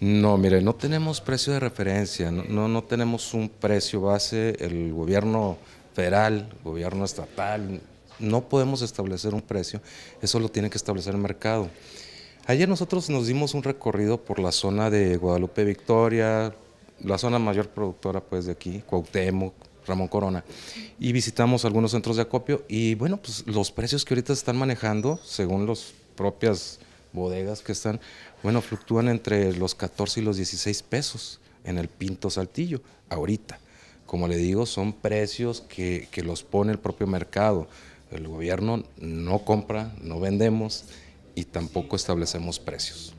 No, mire, no tenemos precio de referencia, no, no, tenemos un precio base, el gobierno federal, gobierno estatal, no podemos establecer un precio, eso lo tiene que establecer el mercado. Ayer nosotros nos dimos un recorrido por la zona de Guadalupe Victoria, la zona mayor productora pues de aquí, Cuauhtémoc, Ramón Corona, y visitamos algunos centros de acopio y bueno, pues los precios que ahorita están manejando, según las propias bodegas que están, bueno, fluctúan entre los 14 y los 16 pesos en el Pinto Saltillo, ahorita. Como le digo, son precios que, que los pone el propio mercado. El gobierno no compra, no vendemos y tampoco establecemos precios.